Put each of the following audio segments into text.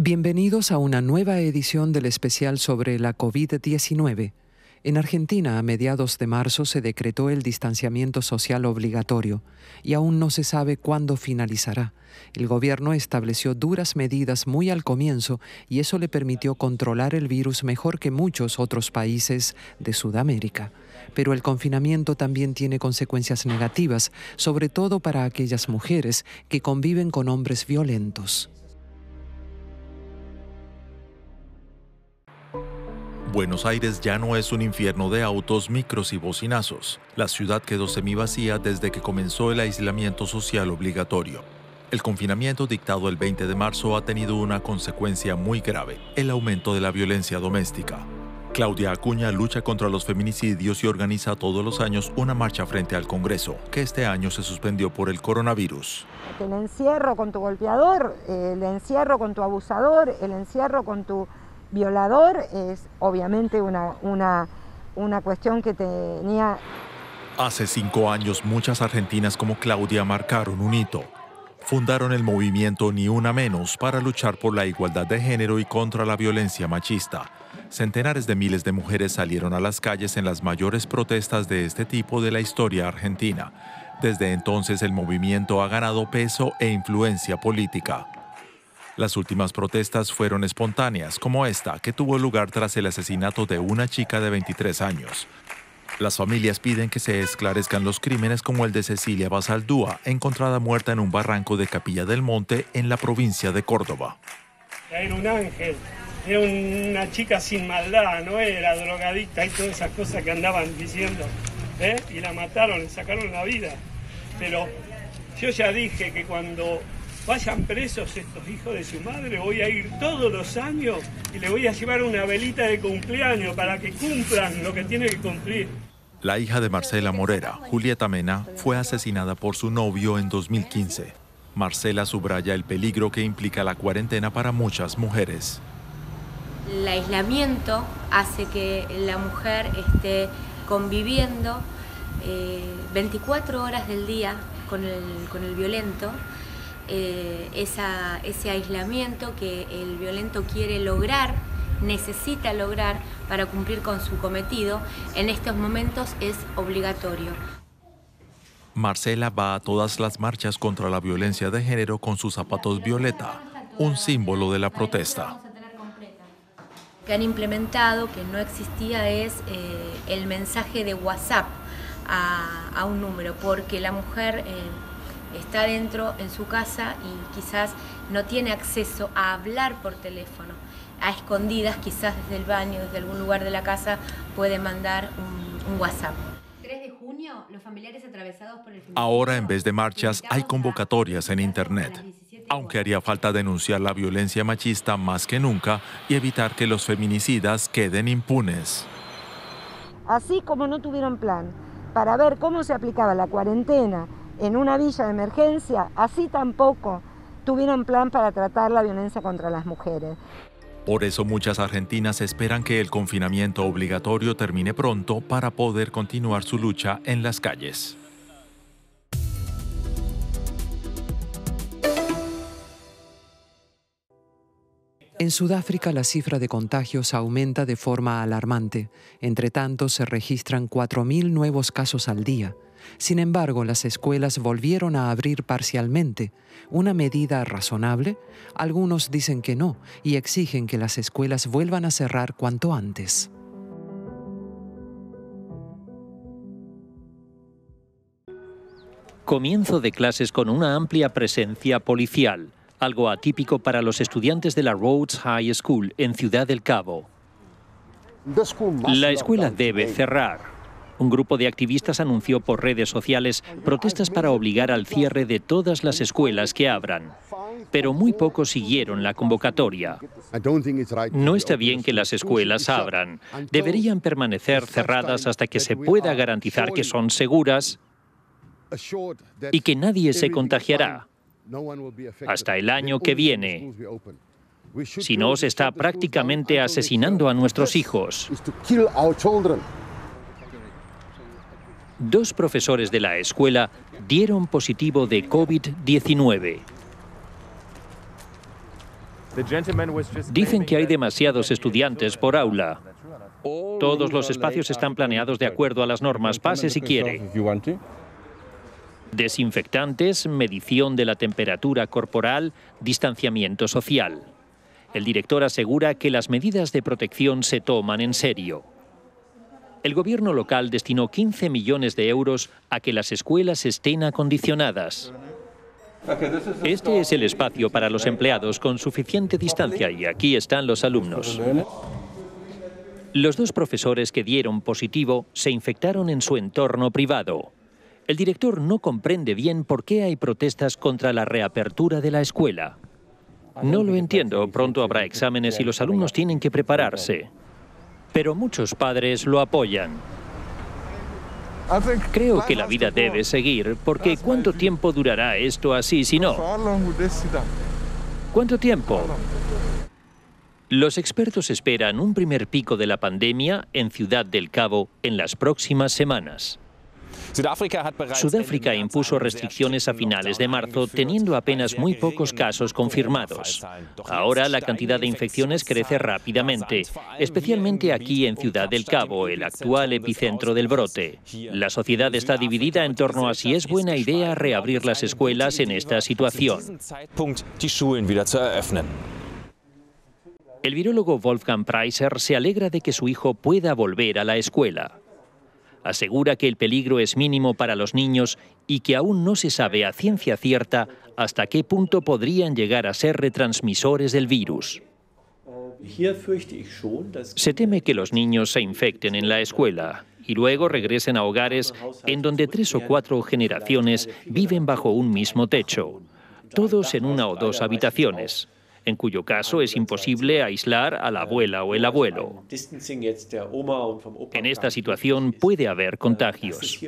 Bienvenidos a una nueva edición del especial sobre la COVID-19. En Argentina, a mediados de marzo se decretó el distanciamiento social obligatorio y aún no se sabe cuándo finalizará. El gobierno estableció duras medidas muy al comienzo y eso le permitió controlar el virus mejor que muchos otros países de Sudamérica. Pero el confinamiento también tiene consecuencias negativas, sobre todo para aquellas mujeres que conviven con hombres violentos. Buenos Aires ya no es un infierno de autos, micros y bocinazos. La ciudad quedó semivacía desde que comenzó el aislamiento social obligatorio. El confinamiento dictado el 20 de marzo ha tenido una consecuencia muy grave, el aumento de la violencia doméstica. Claudia Acuña lucha contra los feminicidios y organiza todos los años una marcha frente al Congreso, que este año se suspendió por el coronavirus. El encierro con tu golpeador, el encierro con tu abusador, el encierro con tu violador es obviamente una, cuestión que tenía... Hace cinco años muchas argentinas como Claudia marcaron un hito. Fundaron el movimiento Ni Una Menos para luchar por la igualdad de género y contra la violencia machista. Centenares de miles de mujeres salieron a las calles en las mayores protestas de este tipo de la historia argentina. Desde entonces el movimiento ha ganado peso e influencia política. Las últimas protestas fueron espontáneas, como esta, que tuvo lugar tras el asesinato de una chica de 23 años. Las familias piden que se esclarezcan los crímenes como el de Cecilia Basaldúa, encontrada muerta en un barranco de Capilla del Monte en la provincia de Córdoba. Era un ángel, era una chica sin maldad, no era drogadicta y todas esas cosas que andaban diciendo. ¿eh? Y la mataron, le sacaron la vida. Pero yo ya dije que cuando vayan presos estos hijos de su madre, voy a ir todos los años y le voy a llevar una velita de cumpleaños para que cumplan lo que tienen que cumplir. La hija de Marcela Morera, Julieta Mena, fue asesinada por su novio en 2015. Marcela subraya el peligro que implica la cuarentena para muchas mujeres. El aislamiento hace que la mujer esté conviviendo 24 eh, horas del día con el violento eh, ese aislamiento que el violento quiere lograr, necesita lograr para cumplir con su cometido, en estos momentos es obligatorio. Marcela va a todas las marchas contra la violencia de género con sus zapatos violeta, un símbolo de la protesta. Que han implementado, que no existía, es eh, el mensaje de WhatsApp a, un número, porque la mujer... Eh, está dentro en su casa y quizás no tiene acceso a hablar por teléfono. A escondidas, quizás desde el baño, desde algún lugar de la casa, puede mandar un, WhatsApp. 3 de junio, los familiares atravesados por el Ahora, en vez de marchas, hay convocatorias en Internet. Aunque haría falta denunciar la violencia machista más que nunca y evitar que los feminicidas queden impunes. Así como no tuvieron plan para ver cómo se aplicaba la cuarentena en una villa de emergencia, así tampoco tuvieron plan para tratar la violencia contra las mujeres. Por eso muchas argentinas esperan que el confinamiento obligatorio termine pronto para poder continuar su lucha en las calles. En Sudáfrica la cifra de contagios aumenta de forma alarmante. Entre tanto, se registran 4.000 nuevos casos al día. Sin embargo, las escuelas volvieron a abrir parcialmente, una medida razonable, algunos dicen que no y exigen que las escuelas vuelvan a cerrar cuanto antes. Comienzo de clases con una amplia presencia policial, algo atípico para los estudiantes de la Rhodes High School en Ciudad del Cabo. La escuela debe cerrar. Un grupo de activistas anunció por redes sociales protestas para obligar al cierre de todas las escuelas que abran. Pero muy pocos siguieron la convocatoria. No está bien que las escuelas abran. Deberían permanecer cerradas hasta que se pueda garantizar que son seguras y que nadie se contagiará hasta el año que viene. Si no, se está prácticamente asesinando a nuestros hijos dos profesores de la escuela dieron positivo de COVID-19. Dicen que hay demasiados estudiantes por aula. Todos los espacios están planeados de acuerdo a las normas, pase si quiere. Desinfectantes, medición de la temperatura corporal, distanciamiento social. El director asegura que las medidas de protección se toman en serio el gobierno local destinó 15 millones de euros a que las escuelas estén acondicionadas. Este es el espacio para los empleados con suficiente distancia y aquí están los alumnos. Los dos profesores que dieron positivo se infectaron en su entorno privado. El director no comprende bien por qué hay protestas contra la reapertura de la escuela. No lo entiendo, pronto habrá exámenes y los alumnos tienen que prepararse pero muchos padres lo apoyan. Creo que la vida debe seguir, porque ¿cuánto tiempo durará esto así si no? ¿Cuánto tiempo? Los expertos esperan un primer pico de la pandemia en Ciudad del Cabo en las próximas semanas. Sudáfrica impuso restricciones a finales de marzo, teniendo apenas muy pocos casos confirmados. Ahora la cantidad de infecciones crece rápidamente, especialmente aquí en Ciudad del Cabo, el actual epicentro del brote. La sociedad está dividida en torno a si es buena idea reabrir las escuelas en esta situación. El virólogo Wolfgang Preiser se alegra de que su hijo pueda volver a la escuela asegura que el peligro es mínimo para los niños y que aún no se sabe a ciencia cierta hasta qué punto podrían llegar a ser retransmisores del virus. Se teme que los niños se infecten en la escuela y luego regresen a hogares en donde tres o cuatro generaciones viven bajo un mismo techo, todos en una o dos habitaciones en cuyo caso es imposible aislar a la abuela o el abuelo. En esta situación puede haber contagios.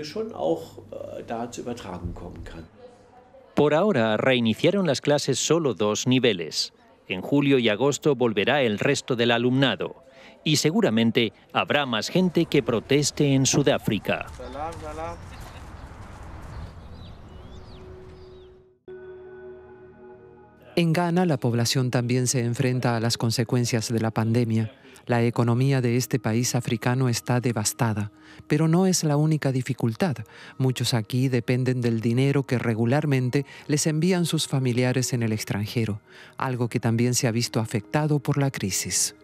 Por ahora reiniciaron las clases solo dos niveles. En julio y agosto volverá el resto del alumnado y seguramente habrá más gente que proteste en Sudáfrica. En Ghana la población también se enfrenta a las consecuencias de la pandemia. La economía de este país africano está devastada, pero no es la única dificultad. Muchos aquí dependen del dinero que regularmente les envían sus familiares en el extranjero, algo que también se ha visto afectado por la crisis.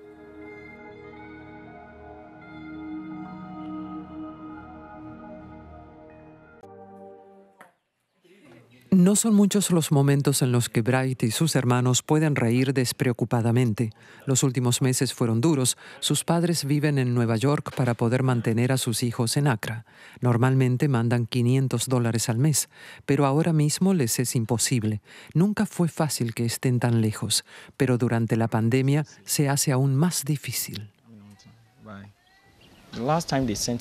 No son muchos los momentos en los que Bright y sus hermanos pueden reír despreocupadamente. Los últimos meses fueron duros. Sus padres viven en Nueva York para poder mantener a sus hijos en Accra. Normalmente mandan 500 dólares al mes, pero ahora mismo les es imposible. Nunca fue fácil que estén tan lejos, pero durante la pandemia se hace aún más difícil.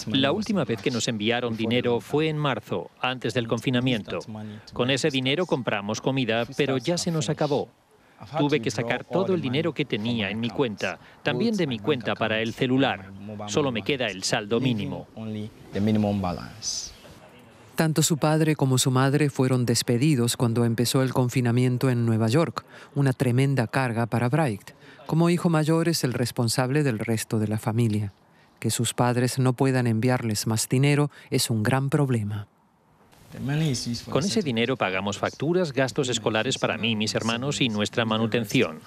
La última vez que nos enviaron dinero fue en marzo, antes del confinamiento. Con ese dinero compramos comida, pero ya se nos acabó. Tuve que sacar todo el dinero que tenía en mi cuenta, también de mi cuenta para el celular. Solo me queda el saldo mínimo. Tanto su padre como su madre fueron despedidos cuando empezó el confinamiento en Nueva York, una tremenda carga para Bright. Como hijo mayor es el responsable del resto de la familia que sus padres no puedan enviarles más dinero es un gran problema. Con ese dinero pagamos facturas, gastos escolares para mí, mis hermanos y nuestra manutención.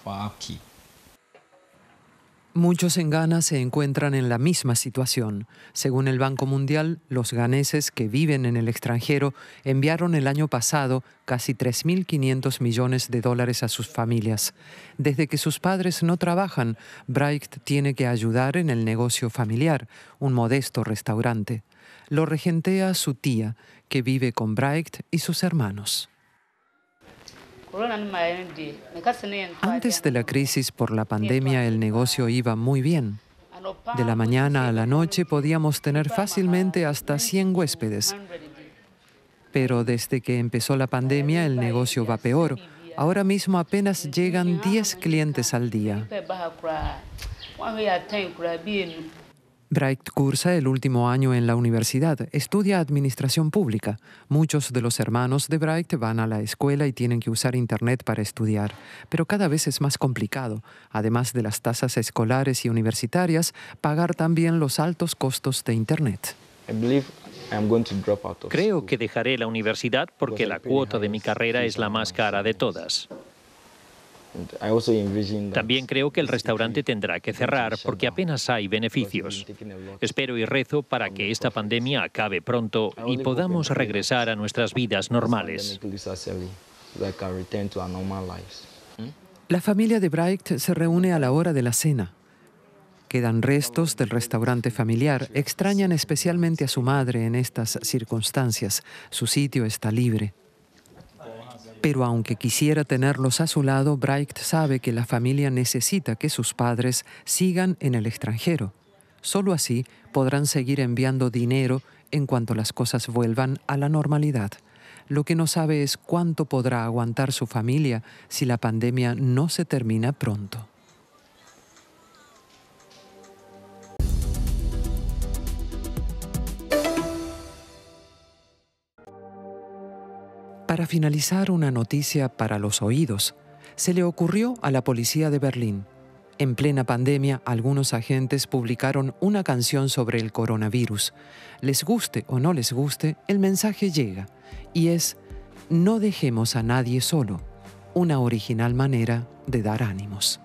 Muchos en Ghana se encuentran en la misma situación. Según el Banco Mundial, los ganeses que viven en el extranjero enviaron el año pasado casi 3.500 millones de dólares a sus familias. Desde que sus padres no trabajan, Bright tiene que ayudar en el negocio familiar, un modesto restaurante. Lo regentea su tía, que vive con Bright y sus hermanos. Antes de la crisis por la pandemia el negocio iba muy bien. De la mañana a la noche podíamos tener fácilmente hasta 100 huéspedes. Pero desde que empezó la pandemia el negocio va peor. Ahora mismo apenas llegan 10 clientes al día. Bright cursa el último año en la universidad, estudia administración pública. Muchos de los hermanos de Bright van a la escuela y tienen que usar Internet para estudiar, pero cada vez es más complicado. Además de las tasas escolares y universitarias, pagar también los altos costos de Internet. Creo que dejaré la universidad porque la cuota de mi carrera es la más cara de todas. También creo que el restaurante tendrá que cerrar porque apenas hay beneficios. Espero y rezo para que esta pandemia acabe pronto y podamos regresar a nuestras vidas normales. Hmm? La familia de Bright se reúne a la hora de la cena. Quedan restos del restaurante familiar. Extrañan especialmente a su madre en estas circunstancias. Su sitio está libre. Pero aunque quisiera tenerlos a su lado, Bright sabe que la familia necesita que sus padres sigan en el extranjero. Solo así podrán seguir enviando dinero en cuanto las cosas vuelvan a la normalidad. Lo que no sabe es cuánto podrá aguantar su familia si la pandemia no se termina pronto. Para finalizar una noticia para los oídos, se le ocurrió a la policía de Berlín. En plena pandemia, algunos agentes publicaron una canción sobre el coronavirus. Les guste o no les guste, el mensaje llega, y es, no dejemos a nadie solo, una original manera de dar ánimos.